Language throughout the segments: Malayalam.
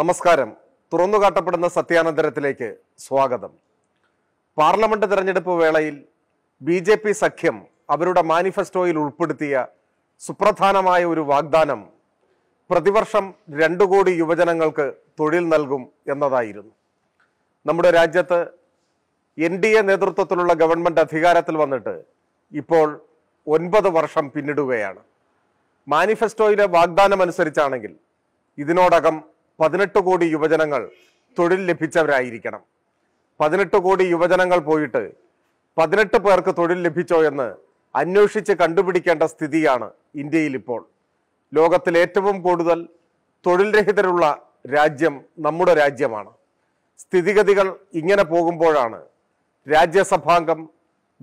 നമസ്കാരം തുറന്നു കാട്ടപ്പെടുന്ന സത്യാനന്തരത്തിലേക്ക് സ്വാഗതം പാർലമെന്റ് തെരഞ്ഞെടുപ്പ് വേളയിൽ ബി ജെ പി സഖ്യം അവരുടെ മാനിഫെസ്റ്റോയിൽ ഉൾപ്പെടുത്തിയ സുപ്രധാനമായ ഒരു വാഗ്ദാനം പ്രതിവർഷം രണ്ടു കോടി യുവജനങ്ങൾക്ക് തൊഴിൽ നൽകും എന്നതായിരുന്നു നമ്മുടെ രാജ്യത്ത് എൻ ഡി എ നേതൃത്വത്തിലുള്ള ഗവൺമെന്റ് അധികാരത്തിൽ വന്നിട്ട് ഇപ്പോൾ ഒൻപത് വർഷം പിന്നിടുകയാണ് മാനിഫെസ്റ്റോയിലെ വാഗ്ദാനം അനുസരിച്ചാണെങ്കിൽ ഇതിനോടകം പതിനെട്ട് കോടി യുവജനങ്ങൾ തൊഴിൽ ലഭിച്ചവരായിരിക്കണം പതിനെട്ട് കോടി യുവജനങ്ങൾ പോയിട്ട് പതിനെട്ട് പേർക്ക് തൊഴിൽ ലഭിച്ചോ എന്ന് അന്വേഷിച്ച് കണ്ടുപിടിക്കേണ്ട സ്ഥിതിയാണ് ഇന്ത്യയിൽ ഇപ്പോൾ ലോകത്തിൽ ഏറ്റവും കൂടുതൽ തൊഴിൽ രഹിതരുള്ള രാജ്യം നമ്മുടെ രാജ്യമാണ് സ്ഥിതിഗതികൾ ഇങ്ങനെ പോകുമ്പോഴാണ് രാജ്യസഭാംഗം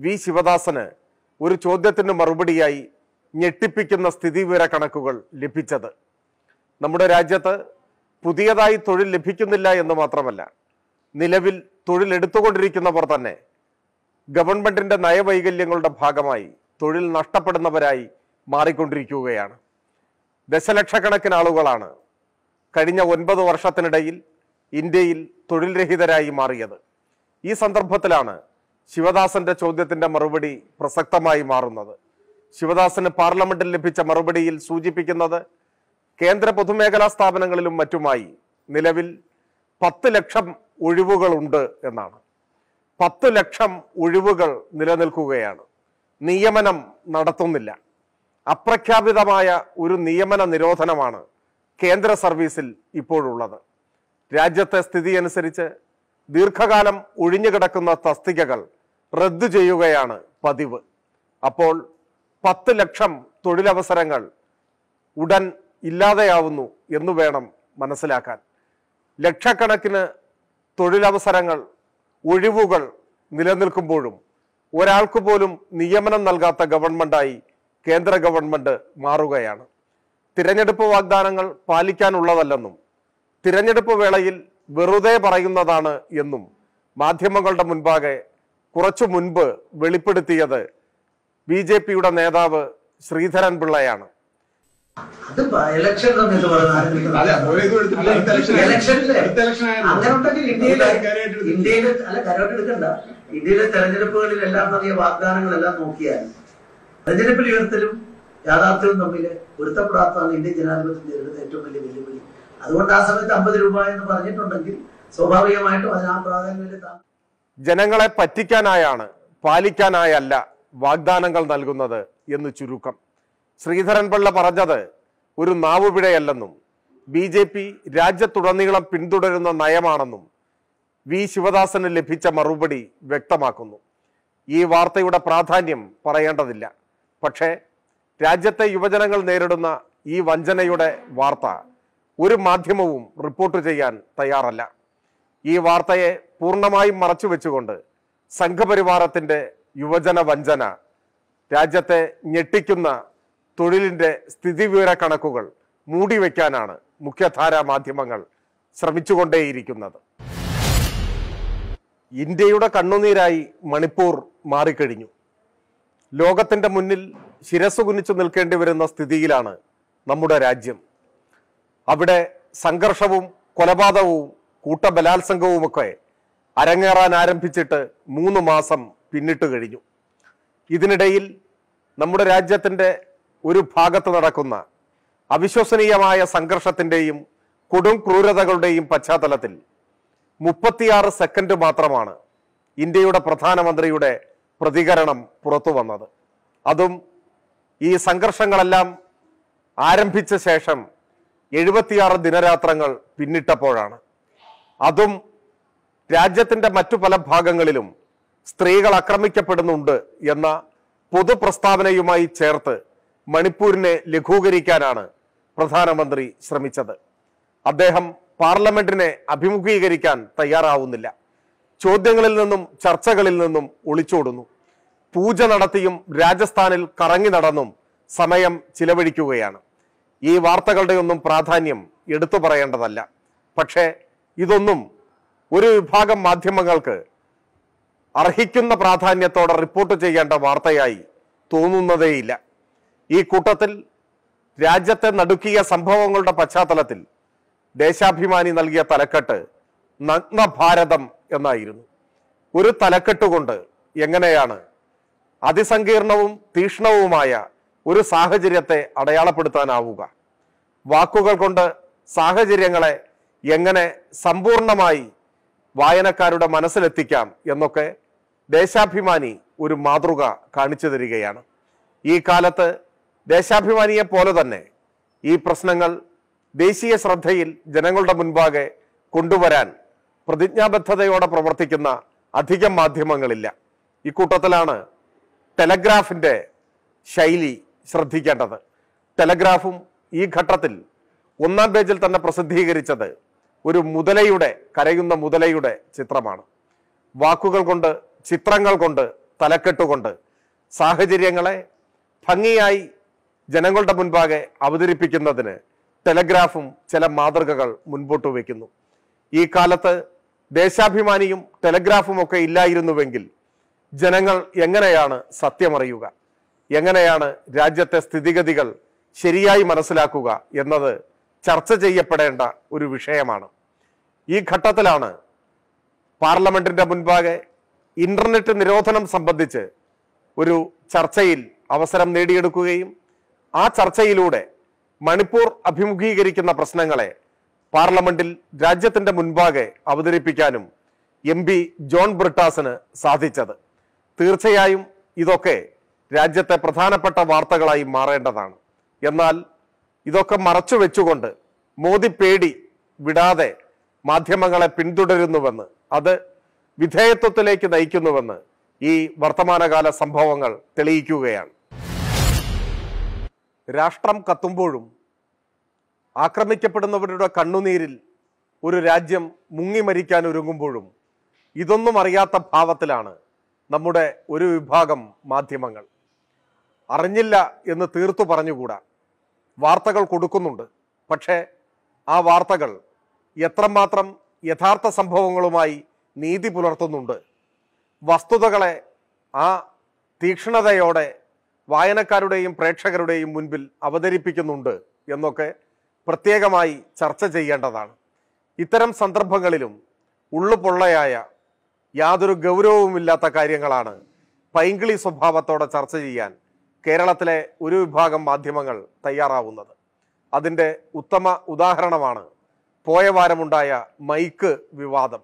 വി ശിവദാസന് ഒരു ചോദ്യത്തിന് മറുപടിയായി ഞെട്ടിപ്പിക്കുന്ന സ്ഥിതിവിവര കണക്കുകൾ ലഭിച്ചത് നമ്മുടെ രാജ്യത്ത് പുതിയതായി തൊഴിൽ ലഭിക്കുന്നില്ല എന്ന് മാത്രമല്ല നിലവിൽ തൊഴിലെടുത്തുകൊണ്ടിരിക്കുന്നവർ തന്നെ ഗവൺമെന്റിന്റെ നയവൈകല്യങ്ങളുടെ ഭാഗമായി തൊഴിൽ നഷ്ടപ്പെടുന്നവരായി മാറിക്കൊണ്ടിരിക്കുകയാണ് ദശലക്ഷക്കണക്കിന് ആളുകളാണ് കഴിഞ്ഞ ഒൻപത് വർഷത്തിനിടയിൽ ഇന്ത്യയിൽ തൊഴിൽ രഹിതരായി മാറിയത് ഈ സന്ദർഭത്തിലാണ് ശിവദാസന്റെ ചോദ്യത്തിന്റെ മറുപടി പ്രസക്തമായി മാറുന്നത് ശിവദാസന് പാർലമെന്റിൽ ലഭിച്ച മറുപടിയിൽ സൂചിപ്പിക്കുന്നത് കേന്ദ്ര പൊതുമേഖലാ സ്ഥാപനങ്ങളിലും മറ്റുമായി നിലവിൽ പത്ത് ലക്ഷം ഒഴിവുകളുണ്ട് എന്നാണ് പത്ത് ലക്ഷം ഒഴിവുകൾ നിലനിൽക്കുകയാണ് നിയമനം നടത്തുന്നില്ല അപ്രഖ്യാപിതമായ ഒരു നിയമന നിരോധനമാണ് കേന്ദ്ര സർവീസിൽ ഇപ്പോഴുള്ളത് രാജ്യത്തെ സ്ഥിതി അനുസരിച്ച് ദീർഘകാലം ഒഴിഞ്ഞുകിടക്കുന്ന തസ്തികകൾ റദ്ദു ചെയ്യുകയാണ് പതിവ് അപ്പോൾ പത്ത് ലക്ഷം തൊഴിലവസരങ്ങൾ ഉടൻ ഇല്ലാതെയാവുന്നു എന്ന് വേണം മനസ്സിലാക്കാൻ ലക്ഷക്കണക്കിന് തൊഴിലവസരങ്ങൾ ഒഴിവുകൾ നിലനിൽക്കുമ്പോഴും ഒരാൾക്ക് പോലും നിയമനം നൽകാത്ത ഗവൺമെൻറ്റായി കേന്ദ്ര ഗവൺമെൻറ് മാറുകയാണ് തിരഞ്ഞെടുപ്പ് വാഗ്ദാനങ്ങൾ പാലിക്കാനുള്ളതല്ലെന്നും തിരഞ്ഞെടുപ്പ് വേളയിൽ വെറുതെ പറയുന്നതാണ് എന്നും മാധ്യമങ്ങളുടെ മുൻപാകെ കുറച്ചു മുൻപ് വെളിപ്പെടുത്തിയത് ബി ജെ പിയുടെ നേതാവ് ശ്രീധരൻ പിള്ളയാണ് അത് ഇലക്ഷൻ സമയത്ത് അങ്ങനെ ഇന്ത്യയിലെ അല്ല എടുക്കണ്ട ഇന്ത്യയിലെ തെരഞ്ഞെടുപ്പുകളിൽ എല്ലാം നടത്തിയ വാഗ്ദാനങ്ങളെല്ലാം നോക്കിയാൽ തെരഞ്ഞെടുപ്പിൽ ഉയർത്തലും യാഥാർത്ഥ്യവും തമ്മില് പൊരുത്തപ്പെടാത്തതാണ് ഇന്ത്യൻ ജനാധിപത്യം നേരിടുന്ന ഏറ്റവും വലിയ വെല്ലുവിളി അതുകൊണ്ട് ആ സമയത്ത് അമ്പത് രൂപ എന്ന് പറഞ്ഞിട്ടുണ്ടെങ്കിൽ സ്വാഭാവികമായിട്ടും അതിന് ആ പ്രാധാന്യം ജനങ്ങളെ പറ്റിക്കാനായാണ് പാലിക്കാനായല്ല വാഗ്ദാനങ്ങൾ നൽകുന്നത് എന്ന് ചുരുക്കം ശ്രീധരൻപിള്ള പറഞ്ഞത് ഒരു നാവുപിഴയല്ലെന്നും ബി ജെ പി രാജ്യത്തുടനീളം പിന്തുടരുന്ന നയമാണെന്നും വി ശിവദാസന് ലഭിച്ച മറുപടി വ്യക്തമാക്കുന്നു ഈ വാർത്തയുടെ പ്രാധാന്യം പറയേണ്ടതില്ല പക്ഷേ രാജ്യത്തെ യുവജനങ്ങൾ നേരിടുന്ന ഈ വഞ്ചനയുടെ വാർത്ത ഒരു മാധ്യമവും റിപ്പോർട്ട് ചെയ്യാൻ തയ്യാറല്ല ഈ വാർത്തയെ പൂർണ്ണമായും മറച്ചു വെച്ചുകൊണ്ട് സംഘപരിവാരത്തിൻ്റെ യുവജന വഞ്ചന രാജ്യത്തെ ഞെട്ടിക്കുന്ന തൊഴിലിൻ്റെ സ്ഥിതിവിവര കണക്കുകൾ മൂടിവെക്കാനാണ് മുഖ്യധാരാ മാധ്യമങ്ങൾ ശ്രമിച്ചുകൊണ്ടേയിരിക്കുന്നത് ഇന്ത്യയുടെ കണ്ണുനീരായി മണിപ്പൂർ മാറിക്കഴിഞ്ഞു ലോകത്തിൻ്റെ മുന്നിൽ ശിരസ് കുനിച്ചു നിൽക്കേണ്ടി വരുന്ന സ്ഥിതിയിലാണ് നമ്മുടെ രാജ്യം അവിടെ സംഘർഷവും കൊലപാതകവും കൂട്ടബലാത്സംഗവുമൊക്കെ അരങ്ങേറാൻ ആരംഭിച്ചിട്ട് മൂന്ന് മാസം പിന്നിട്ട് കഴിഞ്ഞു ഇതിനിടയിൽ നമ്മുടെ രാജ്യത്തിൻ്റെ ഒരു ഭാഗത്ത് നടക്കുന്ന അവിശ്വസനീയമായ സംഘർഷത്തിൻ്റെയും കൊടും ക്രൂരതകളുടെയും പശ്ചാത്തലത്തിൽ മുപ്പത്തിയാറ് സെക്കൻഡ് മാത്രമാണ് ഇന്ത്യയുടെ പ്രധാനമന്ത്രിയുടെ പ്രതികരണം പുറത്തു വന്നത് അതും ഈ സംഘർഷങ്ങളെല്ലാം ആരംഭിച്ച ശേഷം എഴുപത്തിയാറ് ദിനരാത്രങ്ങൾ പിന്നിട്ടപ്പോഴാണ് അതും രാജ്യത്തിൻ്റെ മറ്റു പല ഭാഗങ്ങളിലും സ്ത്രീകൾ ആക്രമിക്കപ്പെടുന്നുണ്ട് എന്ന പൊതുപ്രസ്താവനയുമായി ചേർത്ത് മണിപ്പൂരിനെ ലഘൂകരിക്കാനാണ് പ്രധാനമന്ത്രി ശ്രമിച്ചത് അദ്ദേഹം പാർലമെന്റിനെ അഭിമുഖീകരിക്കാൻ തയ്യാറാവുന്നില്ല ചോദ്യങ്ങളിൽ നിന്നും ചർച്ചകളിൽ നിന്നും ഒളിച്ചോടുന്നു പൂജ നടത്തിയും രാജസ്ഥാനിൽ കറങ്ങി നടന്നും സമയം ചിലവഴിക്കുകയാണ് ഈ ഒന്നും പ്രാധാന്യം എടുത്തു പറയേണ്ടതല്ല പക്ഷേ ഇതൊന്നും ഒരു വിഭാഗം മാധ്യമങ്ങൾക്ക് അർഹിക്കുന്ന പ്രാധാന്യത്തോടെ റിപ്പോർട്ട് ചെയ്യേണ്ട വാർത്തയായി തോന്നുന്നതേയില്ല ഈ കൂട്ടത്തിൽ രാജ്യത്തെ നടുക്കിയ സംഭവങ്ങളുടെ പശ്ചാത്തലത്തിൽ ദേശാഭിമാനി നൽകിയ തലക്കെട്ട് നഗ്ന ഭാരതം എന്നായിരുന്നു ഒരു തലക്കെട്ട് കൊണ്ട് എങ്ങനെയാണ് അതിസങ്കീർണവും തീക്ഷ്ണവുമായ ഒരു സാഹചര്യത്തെ അടയാളപ്പെടുത്താനാവുക വാക്കുകൾ കൊണ്ട് സാഹചര്യങ്ങളെ എങ്ങനെ സമ്പൂർണമായി വായനക്കാരുടെ മനസ്സിലെത്തിക്കാം എന്നൊക്കെ ദേശാഭിമാനി ഒരു മാതൃക കാണിച്ചു തരികയാണ് ഈ കാലത്ത് ദേശാഭിമാനിയെ പോലെ തന്നെ ഈ പ്രശ്നങ്ങൾ ദേശീയ ശ്രദ്ധയിൽ ജനങ്ങളുടെ മുൻപാകെ കൊണ്ടുവരാൻ പ്രതിജ്ഞാബദ്ധതയോടെ പ്രവർത്തിക്കുന്ന അധികം മാധ്യമങ്ങളില്ല ഇക്കൂട്ടത്തിലാണ് ടെലഗ്രാഫിൻ്റെ ശൈലി ശ്രദ്ധിക്കേണ്ടത് ടെലഗ്രാഫും ഈ ഘട്ടത്തിൽ ഒന്നാം പേജിൽ തന്നെ പ്രസിദ്ധീകരിച്ചത് ഒരു മുതലയുടെ കരയുന്ന മുതലയുടെ ചിത്രമാണ് വാക്കുകൾ കൊണ്ട് ചിത്രങ്ങൾ കൊണ്ട് തലക്കെട്ടുകൊണ്ട് സാഹചര്യങ്ങളെ ഭംഗിയായി ജനങ്ങളുടെ മുൻപാകെ അവതരിപ്പിക്കുന്നതിന് ടെലഗ്രാഫും ചില മാതൃകകൾ മുൻപോട്ട് വയ്ക്കുന്നു ഈ കാലത്ത് ദേശാഭിമാനിയും ടെലഗ്രാഫും ഒക്കെ ഇല്ലായിരുന്നുവെങ്കിൽ ജനങ്ങൾ എങ്ങനെയാണ് സത്യമറിയുക എങ്ങനെയാണ് രാജ്യത്തെ സ്ഥിതിഗതികൾ ശരിയായി മനസ്സിലാക്കുക എന്നത് ചർച്ച ചെയ്യപ്പെടേണ്ട ഒരു വിഷയമാണ് ഈ ഘട്ടത്തിലാണ് പാർലമെന്റിന്റെ മുൻപാകെ ഇന്റർനെറ്റ് നിരോധനം സംബന്ധിച്ച് ഒരു ചർച്ചയിൽ അവസരം നേടിയെടുക്കുകയും ആ ചർച്ചയിലൂടെ മണിപ്പൂർ അഭിമുഖീകരിക്കുന്ന പ്രശ്നങ്ങളെ പാർലമെന്റിൽ രാജ്യത്തിന്റെ മുൻപാകെ അവതരിപ്പിക്കാനും എം പി ജോൺ ബ്രിട്ടാസിന് സാധിച്ചത് തീർച്ചയായും ഇതൊക്കെ രാജ്യത്തെ പ്രധാനപ്പെട്ട വാർത്തകളായി മാറേണ്ടതാണ് എന്നാൽ ഇതൊക്കെ മറച്ചു വെച്ചുകൊണ്ട് മോദി പേടി വിടാതെ മാധ്യമങ്ങളെ പിന്തുടരുന്നുവെന്ന് അത് വിധേയത്വത്തിലേക്ക് നയിക്കുന്നുവെന്ന് ഈ വർത്തമാനകാല സംഭവങ്ങൾ തെളിയിക്കുകയാണ് രാഷ്ട്രം കത്തുമ്പോഴും ആക്രമിക്കപ്പെടുന്നവരുടെ കണ്ണുനീരിൽ ഒരു രാജ്യം മുങ്ങി മരിക്കാൻ ഒരുങ്ങുമ്പോഴും ഇതൊന്നും അറിയാത്ത ഭാവത്തിലാണ് നമ്മുടെ ഒരു വിഭാഗം മാധ്യമങ്ങൾ അറിഞ്ഞില്ല എന്ന് തീർത്തു പറഞ്ഞുകൂടാ വാർത്തകൾ കൊടുക്കുന്നുണ്ട് പക്ഷേ ആ വാർത്തകൾ എത്രമാത്രം യഥാർത്ഥ സംഭവങ്ങളുമായി നീതി പുലർത്തുന്നുണ്ട് വസ്തുതകളെ ആ തീക്ഷ്ണതയോടെ വായനക്കാരുടെയും പ്രേക്ഷകരുടെയും മുൻപിൽ അവതരിപ്പിക്കുന്നുണ്ട് എന്നൊക്കെ പ്രത്യേകമായി ചർച്ച ചെയ്യേണ്ടതാണ് ഇത്തരം സന്ദർഭങ്ങളിലും ഉള്ളുപൊള്ളയായ യാതൊരു ഗൗരവവുമില്ലാത്ത കാര്യങ്ങളാണ് പൈങ്കിളി സ്വഭാവത്തോടെ ചർച്ച ചെയ്യാൻ കേരളത്തിലെ ഒരു വിഭാഗം മാധ്യമങ്ങൾ തയ്യാറാവുന്നത് അതിൻ്റെ ഉത്തമ ഉദാഹരണമാണ് പോയ വാരമുണ്ടായ മൈക്ക് വിവാദം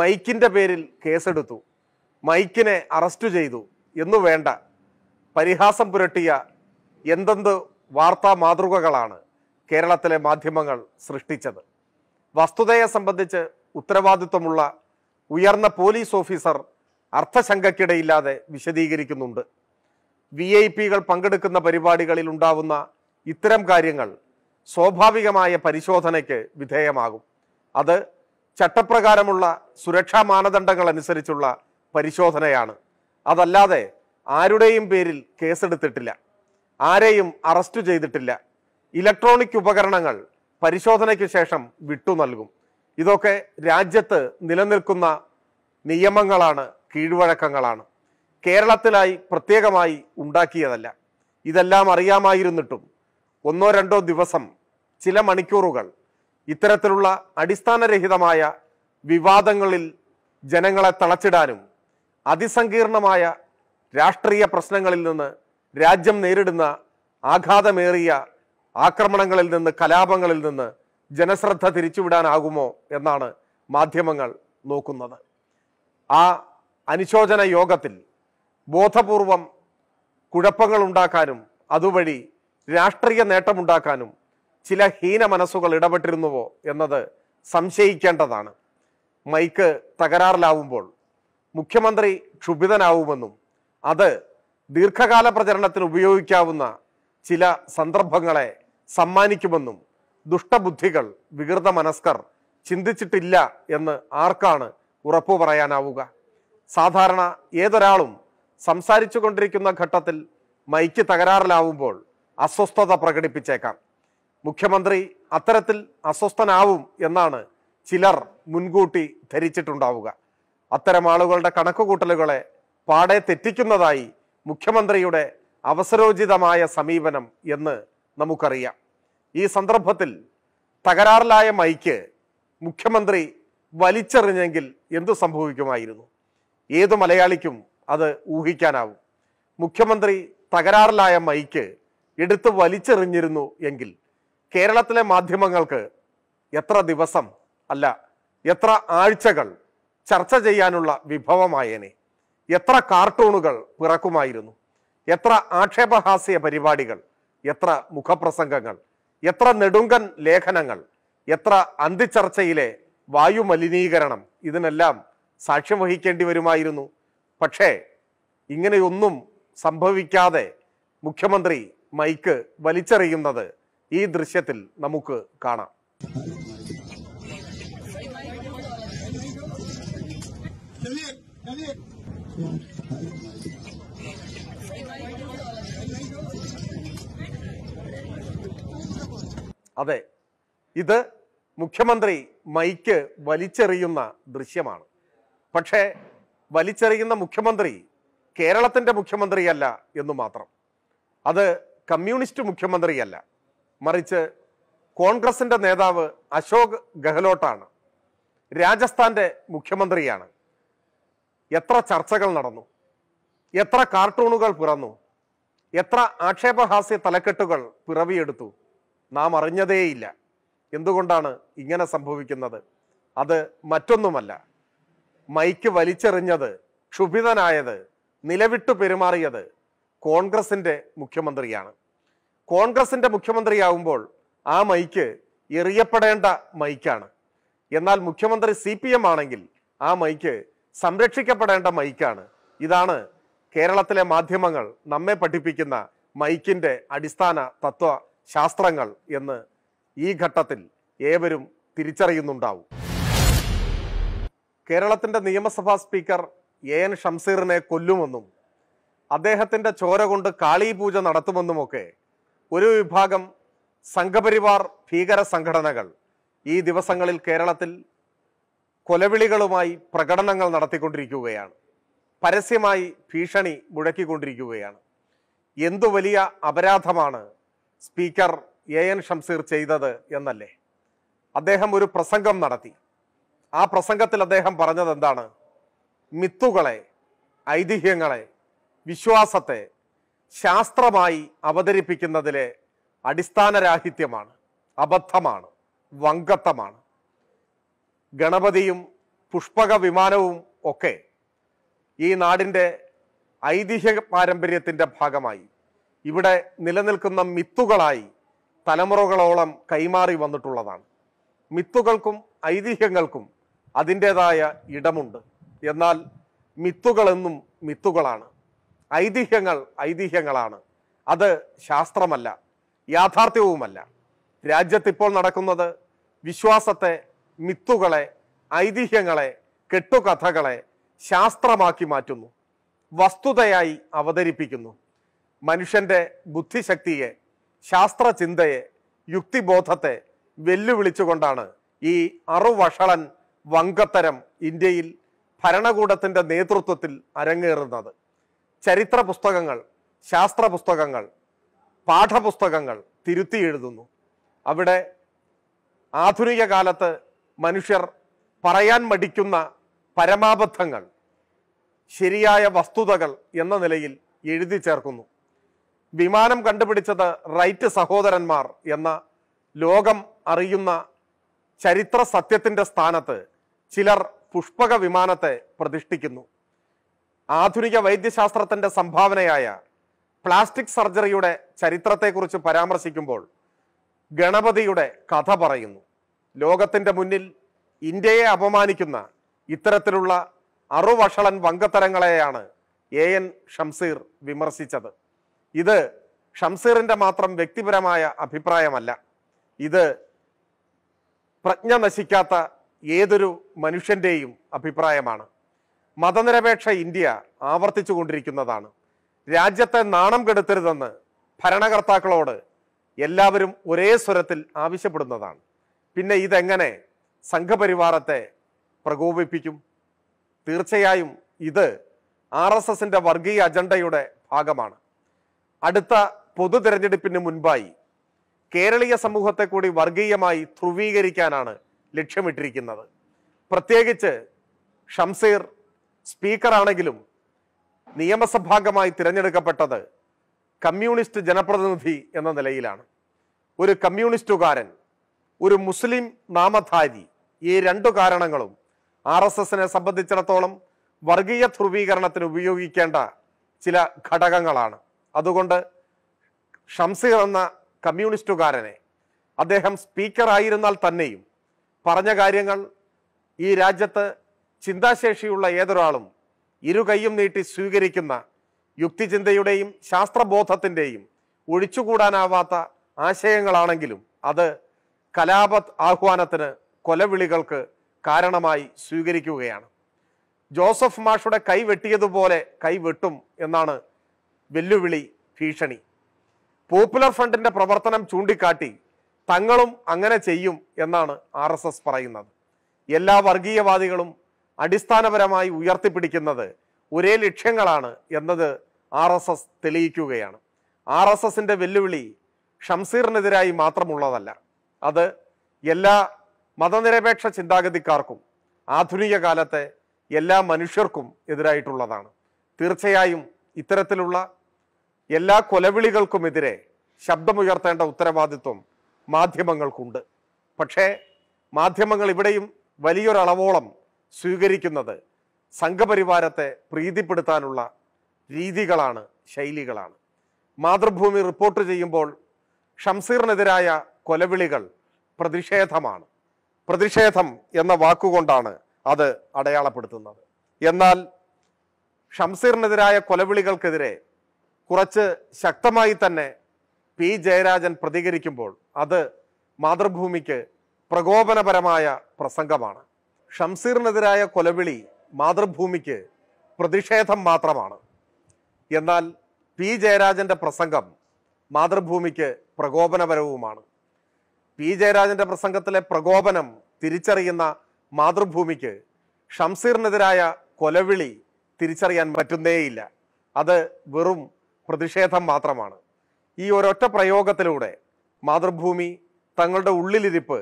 മൈക്കിൻ്റെ പേരിൽ കേസെടുത്തു മൈക്കിനെ അറസ്റ്റ് ചെയ്തു എന്നു വേണ്ട പരിഹാസം പുരട്ടിയ എന്തെന്ത് വാർത്താ മാതൃകകളാണ് കേരളത്തിലെ മാധ്യമങ്ങൾ സൃഷ്ടിച്ചത് വസ്തുതയെ സംബന്ധിച്ച് ഉത്തരവാദിത്വമുള്ള ഉയർന്ന പോലീസ് ഓഫീസർ അർത്ഥശങ്കയ്ക്കിടയില്ലാതെ വിശദീകരിക്കുന്നുണ്ട് വി ഐ പികൾ പങ്കെടുക്കുന്ന പരിപാടികളിൽ ഉണ്ടാവുന്ന ഇത്തരം കാര്യങ്ങൾ സ്വാഭാവികമായ പരിശോധനയ്ക്ക് വിധേയമാകും അത് ചട്ടപ്രകാരമുള്ള സുരക്ഷാ മാനദണ്ഡങ്ങൾ അനുസരിച്ചുള്ള പരിശോധനയാണ് അതല്ലാതെ ആരുടെയും പേരിൽ കേസെടുത്തിട്ടില്ല ആരെയും അറസ്റ്റ് ചെയ്തിട്ടില്ല ഇലക്ട്രോണിക് ഉപകരണങ്ങൾ പരിശോധനയ്ക്ക് ശേഷം വിട്ടു നൽകും ഇതൊക്കെ രാജ്യത്ത് നിലനിൽക്കുന്ന നിയമങ്ങളാണ് കീഴ്വഴക്കങ്ങളാണ് കേരളത്തിലായി പ്രത്യേകമായി ഉണ്ടാക്കിയതല്ല ഇതെല്ലാം അറിയാമായിരുന്നിട്ടും ഒന്നോ രണ്ടോ ദിവസം ചില മണിക്കൂറുകൾ ഇത്തരത്തിലുള്ള അടിസ്ഥാനരഹിതമായ വിവാദങ്ങളിൽ ജനങ്ങളെ തളച്ചിടാനും അതിസങ്കീർണമായ രാഷ്ട്രീയ പ്രശ്നങ്ങളിൽ നിന്ന് രാജ്യം നേരിടുന്ന ആഘാതമേറിയ ആക്രമണങ്ങളിൽ നിന്ന് കലാപങ്ങളിൽ നിന്ന് ജനശ്രദ്ധ തിരിച്ചുവിടാനാകുമോ എന്നാണ് മാധ്യമങ്ങൾ നോക്കുന്നത് ആ അനുശോചന യോഗത്തിൽ ബോധപൂർവം കുഴപ്പങ്ങൾ ഉണ്ടാക്കാനും അതുവഴി രാഷ്ട്രീയ നേട്ടമുണ്ടാക്കാനും ചില ഹീന മനസ്സുകൾ ഇടപെട്ടിരുന്നുവോ എന്നത് സംശയിക്കേണ്ടതാണ് മൈക്ക് തകരാറിലാവുമ്പോൾ മുഖ്യമന്ത്രി ക്ഷുഭിതനാവുമെന്നും അത് ദീർഘകാല പ്രചരണത്തിന് ഉപയോഗിക്കാവുന്ന ചില സന്ദർഭങ്ങളെ സമ്മാനിക്കുമെന്നും ദുഷ്ടബുദ്ധികൾ വികൃത മനസ്കർ ചിന്തിച്ചിട്ടില്ല എന്ന് ആർക്കാണ് ഉറപ്പു പറയാനാവുക സാധാരണ ഏതൊരാളും സംസാരിച്ചു കൊണ്ടിരിക്കുന്ന ഘട്ടത്തിൽ മൈക്ക് തകരാറിലാവുമ്പോൾ അസ്വസ്ഥത പ്രകടിപ്പിച്ചേക്കാം മുഖ്യമന്ത്രി അത്തരത്തിൽ അസ്വസ്ഥനാവും എന്നാണ് ചിലർ മുൻകൂട്ടി ധരിച്ചിട്ടുണ്ടാവുക അത്തരം ആളുകളുടെ കണക്കുകൂട്ടലുകളെ പാടെ തെറ്റിക്കുന്നതായി മുഖ്യമന്ത്രിയുടെ അവസരോചിതമായ സമീപനം എന്ന് നമുക്കറിയാം ഈ സന്ദർഭത്തിൽ തകരാറിലായ മൈക്ക് മുഖ്യമന്ത്രി വലിച്ചെറിഞ്ഞെങ്കിൽ എന്തു സംഭവിക്കുമായിരുന്നു ഏത് മലയാളിക്കും അത് ഊഹിക്കാനാവും മുഖ്യമന്ത്രി തകരാറിലായ മൈക്ക് എടുത്ത് വലിച്ചെറിഞ്ഞിരുന്നു എങ്കിൽ കേരളത്തിലെ മാധ്യമങ്ങൾക്ക് എത്ര ദിവസം അല്ല എത്ര ആഴ്ചകൾ ചർച്ച ചെയ്യാനുള്ള വിഭവമായേനെ എത്ര കാർട്ടൂണുകൾ പിറക്കുമായിരുന്നു എത്ര ആക്ഷേപഹാസ്യ പരിപാടികൾ എത്ര മുഖപ്രസംഗങ്ങൾ എത്ര നെടുങ്കൻ ലേഖനങ്ങൾ എത്ര അന്തിച്ചർച്ചയിലെ വായുമലിനീകരണം ഇതിനെല്ലാം സാക്ഷ്യം വഹിക്കേണ്ടി വരുമായിരുന്നു പക്ഷേ ഇങ്ങനെയൊന്നും സംഭവിക്കാതെ മുഖ്യമന്ത്രി മൈക്ക് വലിച്ചെറിയുന്നത് ഈ ദൃശ്യത്തിൽ നമുക്ക് കാണാം അതെ ഇത് മുഖ്യമന്ത്രി മൈക്ക് വലിച്ചെറിയുന്ന ദൃശ്യമാണ് പക്ഷേ വലിച്ചെറിയുന്ന മുഖ്യമന്ത്രി കേരളത്തിൻ്റെ മുഖ്യമന്ത്രിയല്ല എന്ന് മാത്രം അത് കമ്മ്യൂണിസ്റ്റ് മുഖ്യമന്ത്രിയല്ല മറിച്ച് കോൺഗ്രസിൻ്റെ നേതാവ് അശോക് ഗെഹ്ലോട്ടാണ് രാജസ്ഥാൻ്റെ മുഖ്യമന്ത്രിയാണ് എത്ര ചർച്ചകൾ നടന്നു എത്ര കാർട്ടൂണുകൾ പിറന്നു എത്ര ആക്ഷേപഹാസ്യ തലക്കെട്ടുകൾ പിറവിയെടുത്തു നാം അറിഞ്ഞതേയില്ല എന്തുകൊണ്ടാണ് ഇങ്ങനെ സംഭവിക്കുന്നത് അത് മറ്റൊന്നുമല്ല മൈക്ക് വലിച്ചെറിഞ്ഞത് ക്ഷുഭിതനായത് നിലവിട്ടു പെരുമാറിയത് കോൺഗ്രസിൻ്റെ മുഖ്യമന്ത്രിയാണ് കോൺഗ്രസിൻ്റെ മുഖ്യമന്ത്രിയാവുമ്പോൾ ആ മൈക്ക് എറിയപ്പെടേണ്ട മൈക്കാണ് എന്നാൽ മുഖ്യമന്ത്രി സി ആണെങ്കിൽ ആ മൈക്ക് സംരക്ഷിക്കപ്പെടേണ്ട മൈക്കാണ് ഇതാണ് കേരളത്തിലെ മാധ്യമങ്ങൾ നമ്മെ പഠിപ്പിക്കുന്ന മൈക്കിൻ്റെ അടിസ്ഥാന തത്വ ശാസ്ത്രങ്ങൾ എന്ന് ഈ ഘട്ടത്തിൽ ഏവരും തിരിച്ചറിയുന്നുണ്ടാവും കേരളത്തിൻ്റെ നിയമസഭാ സ്പീക്കർ എ എൻ ഷംസീറിനെ കൊല്ലുമെന്നും അദ്ദേഹത്തിൻ്റെ ചോര കൊണ്ട് കാളീപൂജ നടത്തുമെന്നുമൊക്കെ ഒരു വിഭാഗം സംഘപരിവാർ ഭീകര സംഘടനകൾ ഈ ദിവസങ്ങളിൽ കേരളത്തിൽ കൊലവിളികളുമായി പ്രകടനങ്ങൾ നടത്തിക്കൊണ്ടിരിക്കുകയാണ് പരസ്യമായി ഭീഷണി മുഴക്കിക്കൊണ്ടിരിക്കുകയാണ് എന്തു വലിയ അപരാധമാണ് സ്പീക്കർ എ എൻ ഷംസീർ ചെയ്തത് എന്നല്ലേ അദ്ദേഹം ഒരു പ്രസംഗം നടത്തി ആ പ്രസംഗത്തിൽ അദ്ദേഹം പറഞ്ഞത് എന്താണ് മിത്തുകളെ ഐതിഹ്യങ്ങളെ വിശ്വാസത്തെ ശാസ്ത്രമായി അവതരിപ്പിക്കുന്നതിലെ അടിസ്ഥാനരാഹിത്യമാണ് അബദ്ധമാണ് വങ്കത്തമാണ് ഗണപതിയും പുഷ്പക വിമാനവും ഒക്കെ ഈ നാടിൻ്റെ ഐതിഹ്യ പാരമ്പര്യത്തിൻ്റെ ഭാഗമായി ഇവിടെ നിലനിൽക്കുന്ന മിത്തുകളായി തലമുറകളോളം കൈമാറി വന്നിട്ടുള്ളതാണ് മിത്തുകൾക്കും ഐതിഹ്യങ്ങൾക്കും അതിൻ്റെതായ ഇടമുണ്ട് എന്നാൽ മിത്തുകളെന്നും മിത്തുകളാണ് ഐതിഹ്യങ്ങൾ ഐതിഹ്യങ്ങളാണ് അത് ശാസ്ത്രമല്ല യാഥാർത്ഥ്യവുമല്ല രാജ്യത്തിപ്പോൾ നടക്കുന്നത് വിശ്വാസത്തെ മിത്തുകളെ ഐതിഹ്യങ്ങളെ കെട്ടുകഥകളെ ശാസ്ത്രമാക്കി മാറ്റുന്നു വസ്തുതയായി അവതരിപ്പിക്കുന്നു മനുഷ്യൻ്റെ ബുദ്ധിശക്തിയെ ശാസ്ത്രചിന്തയെ യുക്തിബോധത്തെ വെല്ലുവിളിച്ചുകൊണ്ടാണ് ഈ അറുവഷളൻ വങ്കത്തരം ഇന്ത്യയിൽ ഭരണകൂടത്തിൻ്റെ നേതൃത്വത്തിൽ അരങ്ങേറുന്നത് ചരിത്ര പുസ്തകങ്ങൾ ശാസ്ത്ര പുസ്തകങ്ങൾ പാഠപുസ്തകങ്ങൾ തിരുത്തി എഴുതുന്നു അവിടെ ആധുനിക കാലത്ത് മനുഷ്യർ പറയാൻ മടിക്കുന്ന പരമാബദ്ധങ്ങൾ ശരിയായ വസ്തുതകൾ എന്ന നിലയിൽ എഴുതി ചേർക്കുന്നു വിമാനം കണ്ടുപിടിച്ചത് റൈറ്റ് സഹോദരന്മാർ എന്ന ലോകം അറിയുന്ന ചരിത്ര സത്യത്തിൻ്റെ സ്ഥാനത്ത് ചിലർ പുഷ്പക വിമാനത്തെ പ്രതിഷ്ഠിക്കുന്നു ആധുനിക വൈദ്യശാസ്ത്രത്തിൻ്റെ സംഭാവനയായ പ്ലാസ്റ്റിക് സർജറിയുടെ ചരിത്രത്തെക്കുറിച്ച് പരാമർശിക്കുമ്പോൾ ഗണപതിയുടെ കഥ പറയുന്നു ലോകത്തിൻ്റെ മുന്നിൽ ഇന്ത്യയെ അപമാനിക്കുന്ന ഇത്തരത്തിലുള്ള അറുവഷളൻ വങ്കത്തരങ്ങളെയാണ് എ എൻ ഷംസീർ വിമർശിച്ചത് ഇത് ഷംസീറിൻ്റെ മാത്രം വ്യക്തിപരമായ അഭിപ്രായമല്ല ഇത് പ്രജ്ഞ നശിക്കാത്ത ഏതൊരു മനുഷ്യൻ്റെയും അഭിപ്രായമാണ് മതനിരപേക്ഷ ഇന്ത്യ ആവർത്തിച്ചു കൊണ്ടിരിക്കുന്നതാണ് രാജ്യത്തെ നാണം കെടുത്തരുതെന്ന് ഭരണകർത്താക്കളോട് എല്ലാവരും ഒരേ സ്വരത്തിൽ ആവശ്യപ്പെടുന്നതാണ് പിന്നെ ഇതെങ്ങനെ സംഘപരിവാരത്തെ പ്രകോപിപ്പിക്കും തീർച്ചയായും ഇത് ആർ എസ് എസിന്റെ വർഗീയ അജണ്ടയുടെ ഭാഗമാണ് അടുത്ത പൊതു തിരഞ്ഞെടുപ്പിന് മുൻപായി കേരളീയ സമൂഹത്തെ കൂടി വർഗീയമായി ധ്രുവീകരിക്കാനാണ് ലക്ഷ്യമിട്ടിരിക്കുന്നത് പ്രത്യേകിച്ച് ഷംസീർ സ്പീക്കറാണെങ്കിലും നിയമസഭാംഗമായി തിരഞ്ഞെടുക്കപ്പെട്ടത് കമ്മ്യൂണിസ്റ്റ് ജനപ്രതിനിധി എന്ന നിലയിലാണ് ഒരു കമ്മ്യൂണിസ്റ്റുകാരൻ ഒരു മുസ്ലിം നാമധാരി ഈ രണ്ടു കാരണങ്ങളും ആർ എസ് എസിനെ സംബന്ധിച്ചിടത്തോളം വർഗീയ ധ്രുവീകരണത്തിന് ഉപയോഗിക്കേണ്ട ചില ഘടകങ്ങളാണ് അതുകൊണ്ട് ഷംസീർ എന്ന കമ്മ്യൂണിസ്റ്റുകാരനെ അദ്ദേഹം സ്പീക്കറായിരുന്നാൽ തന്നെയും പറഞ്ഞ കാര്യങ്ങൾ ഈ രാജ്യത്ത് ചിന്താശേഷിയുള്ള ഏതൊരാളും ഇരു കൈയും നീട്ടി സ്വീകരിക്കുന്ന യുക്തിചിന്തയുടെയും ശാസ്ത്രബോധത്തിൻ്റെയും ഒഴിച്ചുകൂടാനാവാത്ത ആശയങ്ങളാണെങ്കിലും അത് കലാപത് ആഹ്വാനത്തിന് കൊലവിളികൾക്ക് കാരണമായി സ്വീകരിക്കുകയാണ് ജോസഫ് മാഷുടെ കൈ വെട്ടിയതുപോലെ കൈ വെട്ടും എന്നാണ് വെല്ലുവിളി ഭീഷണി പോപ്പുലർ ഫ്രണ്ടിന്റെ പ്രവർത്തനം ചൂണ്ടിക്കാട്ടി തങ്ങളും അങ്ങനെ ചെയ്യും എന്നാണ് ആർ എസ് എസ് പറയുന്നത് എല്ലാ വർഗീയവാദികളും അടിസ്ഥാനപരമായി ഉയർത്തിപ്പിടിക്കുന്നത് ഒരേ ലക്ഷ്യങ്ങളാണ് എന്നത് ആർ എസ് എസ് തെളിയിക്കുകയാണ് ആർ എസ് എസിന്റെ വെല്ലുവിളി ഷംസീറിനെതിരായി മാത്രമുള്ളതല്ല അത് എല്ലാ മതനിരപേക്ഷ ചിന്താഗതിക്കാർക്കും ആധുനിക കാലത്തെ എല്ലാ മനുഷ്യർക്കും എതിരായിട്ടുള്ളതാണ് തീർച്ചയായും ഇത്തരത്തിലുള്ള എല്ലാ കൊലവിളികൾക്കുമെതിരെ ശബ്ദമുയർത്തേണ്ട ഉത്തരവാദിത്വം മാധ്യമങ്ങൾക്കുണ്ട് പക്ഷേ മാധ്യമങ്ങൾ ഇവിടെയും വലിയൊരളവോളം സ്വീകരിക്കുന്നത് സംഘപരിവാരത്തെ പ്രീതിപ്പെടുത്താനുള്ള രീതികളാണ് ശൈലികളാണ് മാതൃഭൂമി റിപ്പോർട്ട് ചെയ്യുമ്പോൾ ഷംസീറിനെതിരായ കൊലവിളികൾ പ്രതിഷേധമാണ് പ്രതിഷേധം എന്ന വാക്കുകൊണ്ടാണ് അത് അടയാളപ്പെടുത്തുന്നത് എന്നാൽ ഷംസീറിനെതിരായ കൊലവിളികൾക്കെതിരെ കുറച്ച് ശക്തമായി തന്നെ പി ജയരാജൻ പ്രതികരിക്കുമ്പോൾ അത് മാതൃഭൂമിക്ക് പ്രകോപനപരമായ പ്രസംഗമാണ് ഷംസീറിനെതിരായ കൊലവിളി മാതൃഭൂമിക്ക് പ്രതിഷേധം മാത്രമാണ് എന്നാൽ പി ജയരാജന്റെ പ്രസംഗം മാതൃഭൂമിക്ക് പ്രകോപനപരവുമാണ് പി ജയരാജന്റെ പ്രസംഗത്തിലെ പ്രകോപനം തിരിച്ചറിയുന്ന മാതൃഭൂമിക്ക് ഷംസീറിനെതിരായ കൊലവിളി തിരിച്ചറിയാൻ പറ്റുന്നേയില്ല അത് വെറും പ്രതിഷേധം മാത്രമാണ് ഈ ഒരൊറ്റ പ്രയോഗത്തിലൂടെ മാതൃഭൂമി തങ്ങളുടെ ഉള്ളിലിരിപ്പ്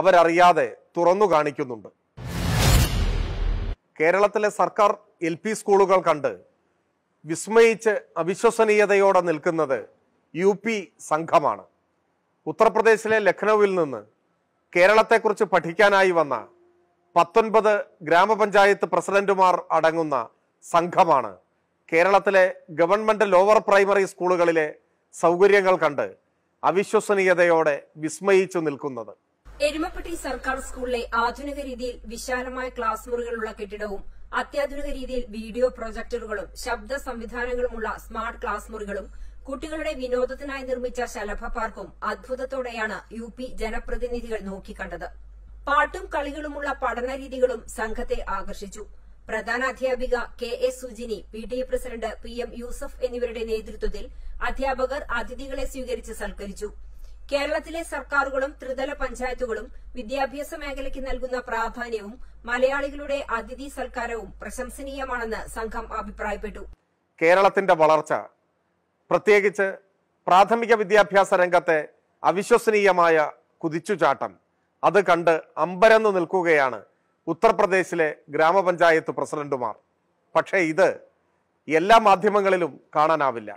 അവരറിയാതെ തുറന്നു കാണിക്കുന്നുണ്ട് കേരളത്തിലെ സർക്കാർ എൽ പി സ്കൂളുകൾ കണ്ട് വിസ്മയിച്ച് അവിശ്വസനീയതയോടെ നിൽക്കുന്നത് യു പി സംഘമാണ് ഉത്തർപ്രദേശിലെ ലഖ്നൌവിൽ നിന്ന് കേരളത്തെക്കുറിച്ച് പഠിക്കാനായി വന്ന പത്തൊൻപത് ഗ്രാമപഞ്ചായത്ത് പ്രസിഡന്റുമാർ അടങ്ങുന്ന സംഘമാണ് കേരളത്തിലെ ഗവൺമെന്റ് ലോവർ പ്രൈമറി സ്കൂളുകളിലെ സൗകര്യങ്ങൾ കണ്ട് അവിശ്വസനീയതയോടെ വിസ്മയിച്ചു നിൽക്കുന്നത് എരുമപ്പെട്ടി സർക്കാർ സ്കൂളിലെ ആധുനിക രീതിയിൽ വിശാലമായ ക്ലാസ് മുറികളുള്ള കെട്ടിടവും അത്യാധുനിക രീതിയിൽ വീഡിയോ പ്രൊജക്ടറുകളും ശബ്ദ സംവിധാനങ്ങളുമുള്ള സ്മാർട്ട് ക്ലാസ് മുറികളും കുട്ടികളുടെ വിനോദത്തിനായി നിർമ്മിച്ച ശലഭ പാർക്കും അത്ഭുതത്തോടെയാണ് യു പി ജനപ്രതിനിധികൾ നോക്കിക്കണ്ടത് പാട്ടും കളികളുമുള്ള പഠന രീതികളും സംഘത്തെ ആകർഷിച്ചു പ്രധാന അധ്യാപിക K A Sujini P T A president P M Yusuf എന്നിവരുടെ നേതൃത്വത്തിൽ അധ്യാപകർ അതിഥികളെ സ്വീകരിച്ച് സൽക്കരിച്ചു കേരളത്തിലെ സർക്കാരുകളും ത്രിതല പഞ്ചായത്തുകളും വിദ്യാഭ്യാസ മേഖലയ്ക്ക് നൽകുന്ന പ്രാധാന്യവും മലയാളികളുടെ അതിഥി സൽക്കാരവും പ്രശംസനീയമാണെന്ന് സംഘം അഭിപ്രായപ്പെട്ടു കേരളത്തിന്റെ വളർച്ച പ്രത്യേകിച്ച് പ്രാഥമിക വിദ്യാഭ്യാസ രംഗത്തെ അവിശ്വസനീയമായ കുതിച്ചുചാട്ടം അത് കണ്ട് അമ്പരന്ന് നിൽക്കുകയാണ് ഉത്തർപ്രദേശിലെ ഗ്രാമപഞ്ചായത്ത് പ്രസിഡന്റുമാർ പക്ഷേ ഇത് എല്ലാ മാധ്യമങ്ങളിലും കാണാനാവില്ല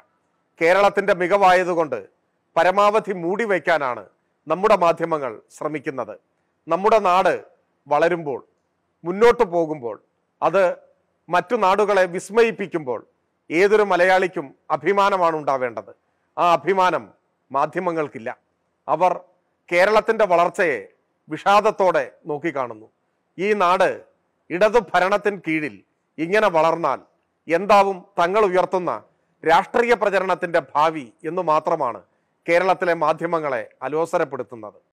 കേരളത്തിൻ്റെ മികവായതുകൊണ്ട് പരമാവധി മൂടി വയ്ക്കാനാണ് നമ്മുടെ മാധ്യമങ്ങൾ ശ്രമിക്കുന്നത് നമ്മുടെ നാട് വളരുമ്പോൾ മുന്നോട്ട് പോകുമ്പോൾ അത് മറ്റു നാടുകളെ വിസ്മയിപ്പിക്കുമ്പോൾ ഏതൊരു മലയാളിക്കും അഭിമാനമാണ് ഉണ്ടാവേണ്ടത് ആ അഭിമാനം മാധ്യമങ്ങൾക്കില്ല അവർ കേരളത്തിൻ്റെ വളർച്ചയെ വിഷാദത്തോടെ നോക്കിക്കാണുന്നു ഈ നാട് ഇടതു ഭരണത്തിൻ കീഴിൽ ഇങ്ങനെ വളർന്നാൽ എന്താവും തങ്ങൾ ഉയർത്തുന്ന രാഷ്ട്രീയ പ്രചരണത്തിൻ്റെ ഭാവി എന്ന് മാത്രമാണ് കേരളത്തിലെ മാധ്യമങ്ങളെ അലോസരപ്പെടുത്തുന്നത്